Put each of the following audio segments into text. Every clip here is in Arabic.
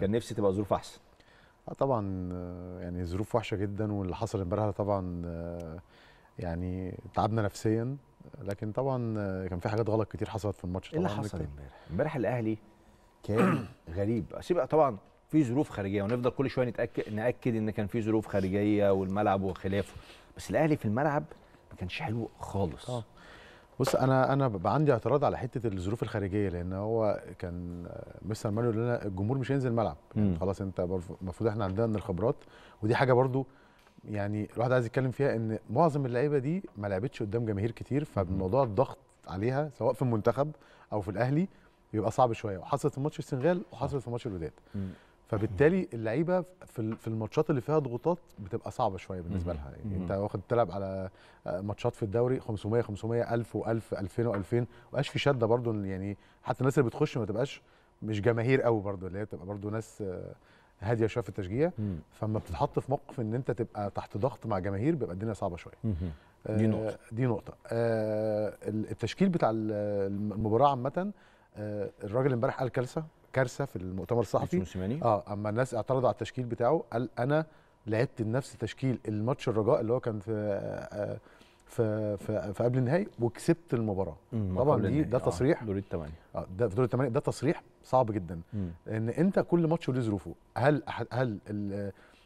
كان نفسي تبقى ظروف احسن اه طبعا آه، يعني ظروف وحشه جدا واللي حصل امبارح طبعا آه، يعني تعبنا نفسيا لكن طبعا آه، كان في حاجات غلط كتير حصلت في الماتش طبعا ايه اللي حصل امبارح امبارح الاهلي كان غريب سيبقى طبعا في ظروف خارجيه ونفضل كل شويه نتاكد ناكد ان كان في ظروف خارجيه والملعب وخلافه بس الاهلي في الملعب ما كانش حلو خالص آه. بص انا انا ببقى عندي اعتراض على حته الظروف الخارجيه لان هو كان مستر مانويل لنا الجمهور مش هينزل الملعب يعني خلاص انت المفروض احنا عندنا من الخبرات ودي حاجه برضو يعني الواحد عايز يتكلم فيها ان معظم اللعيبه دي ما لعبتش قدام جماهير كتير فموضوع الضغط عليها سواء في المنتخب او في الاهلي بيبقى صعب شويه وحصلت في ماتش السنغال وحصلت في ماتش الوداد فبالتالي اللعيبه في في الماتشات اللي فيها ضغوطات بتبقى صعبه شويه بالنسبه لها يعني انت واخد تلعب على آه، ماتشات في الدوري 500 500 1000 و1000 2000 و2000 ما في شده برده يعني حتى الناس اللي بتخش ما تبقاش مش جماهير قوي برده اللي هي بتبقى برده ناس آه، هاديه شويه في التشجيع فما بتتحط في موقف ان انت تبقى تحت ضغط مع جماهير بيبقى الدنيا صعبه شويه آه، دي نقطه دي نقطه التشكيل بتاع المباراه عامه الراجل امبارح قال كلسه كارثه في المؤتمر الصحفي اه اما الناس اعترضوا على التشكيل بتاعه قال انا لعبت نفس تشكيل الماتش الرجاء اللي هو كان في آه، في في, في قبل النهائي وكسبت المباراه طبعا دي ده آه، تصريح دور الثمانيه اه ده في دور الثمانيه ده تصريح صعب جدا مم. ان انت كل ماتش له ظروفه هل هل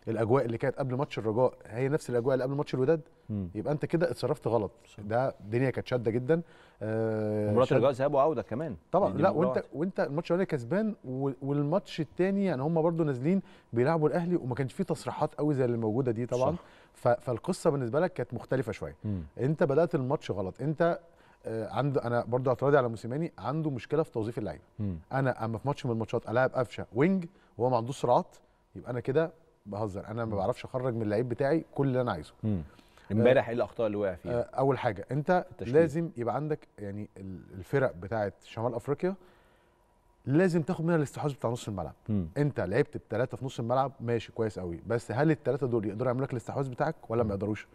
الاجواء اللي كانت قبل ماتش الرجاء هي نفس الاجواء اللي قبل ماتش الوداد مم. يبقى انت كده اتصرفت غلط ده الدنيا كانت شاده جدا آه مباراه الرجاء ذهاب وعوده كمان طبعا لا وانت وانت الماتش الاولاني كسبان والماتش الثاني يعني هم برده نازلين بيلعبوا الاهلي وما كانش فيه تصريحات قوي زي اللي موجوده دي طبعا صح. فالقصه بالنسبه لك كانت مختلفه شويه انت بدات الماتش غلط انت آه، عنده انا برضو اعتراضي على موسيماني عنده مشكله في توظيف اللعيبه انا اما في ماتش من الماتشات الاعب قفشه وينج وهو ما عندوش سرعات يبقى انا كده بهزر انا ما بعرفش اخرج من اللعيب بتاعي كل اللي انا عايزه آه، امبارح ايه الاخطاء اللي وقع فيها آه، اول حاجه انت لازم يبقى عندك يعني الفرق بتاعه شمال افريقيا لازم تاخد منها الاستحواذ بتاع نص الملعب مم. انت لعبت بثلاثه في نص الملعب ماشي كويس قوي بس هل الثلاثه دول يقدروا يعملوا لك الاستحواذ بتاعك ولا ما يقدروش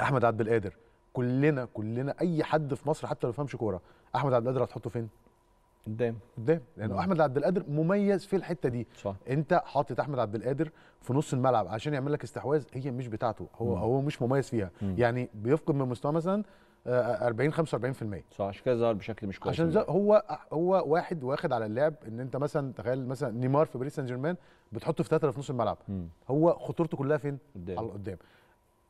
احمد عبد القادر كلنا كلنا اي حد في مصر حتى لو ما فهمش كوره احمد عبد القادر هتحطه فين قدام قدام لانه نعم. احمد عبد القادر مميز في الحته دي صح. انت حاطط احمد عبد القادر في نص الملعب عشان يعمل لك استحواذ هي مش بتاعته هو مم. هو مش مميز فيها مم. يعني بيفقد من مستواه مثلا 40 آه، 45% صح عشان كده ظهر بشكل مش كويس عشان هو هو واحد واخد على اللعب ان انت مثلا تخيل مثلا نيمار في باريس سان جيرمان بتحطه في ثلاثه في نص الملعب مم. هو خطورته كلها فين؟ قدام على قدام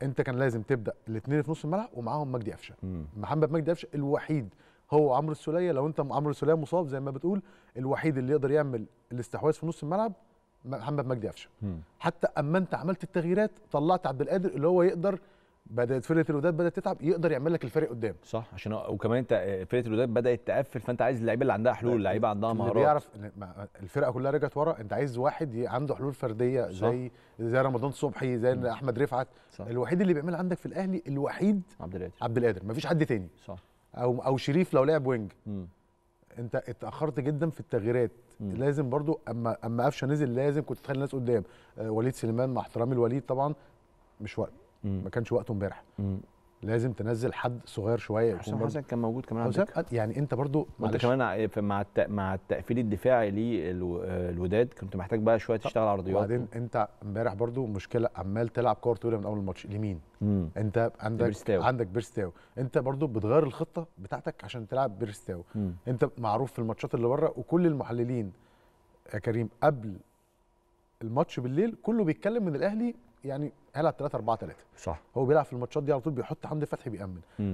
انت كان لازم تبدا الاثنين في نص الملعب ومعاهم مجدي قفشه محمد مجدي قفشه الوحيد هو عمرو السوليه لو انت عمرو السوليه مصاب زي ما بتقول الوحيد اللي يقدر يعمل الاستحواذ في نص الملعب محمد مجدي قفشه حتى اما انت عملت التغييرات طلعت عبد القادر اللي هو يقدر بدات فرقه الوداد بدات تتعب يقدر يعمل لك الفرق قدام صح عشان وكمان انت آه، فرقه الوداد بدات تقفل فانت عايز اللعيبه اللي عندها حلول آه، اللعيبه عندها مهارات اللي بيعرف الفرقه كلها رجعت ورا انت عايز واحد عنده حلول فرديه زي صح. زي رمضان صبحي زي م. احمد رفعت صح. الوحيد اللي بيعمل عندك في الاهلي الوحيد عبد القادر عبد القادر مفيش حد تاني صح او او شريف لو لعب وينج م. انت اتاخرت جدا في التغييرات م. لازم برضو اما اما قفشه نزل لازم كنت تخلي الناس قدام آه وليد سليمان مع احترامي لوليد طبعا مش وقت م. ما كانش وقته امبارح لازم تنزل حد صغير شويه حسام حسن كان موجود كمان عندك يعني انت برضو انت كمان مع الت... مع التقفيل الدفاعي للوداد كنت محتاج بقى شويه تشتغل عرضيات وبعدين انت امبارح برضو مشكله عمال تلعب كور طويله من اول الماتش لمين انت عندك بيرستاو. عندك بيرستاو انت برضو بتغير الخطه بتاعتك عشان تلعب بيرستاو مم. انت معروف في الماتشات اللي بره وكل المحللين يا كريم قبل الماتش بالليل كله بيتكلم من الاهلي يعني هيلعب 3 4 3 صح هو بيلعب في الماتشات دي على طول بيحط حمدي فتحي بيأمن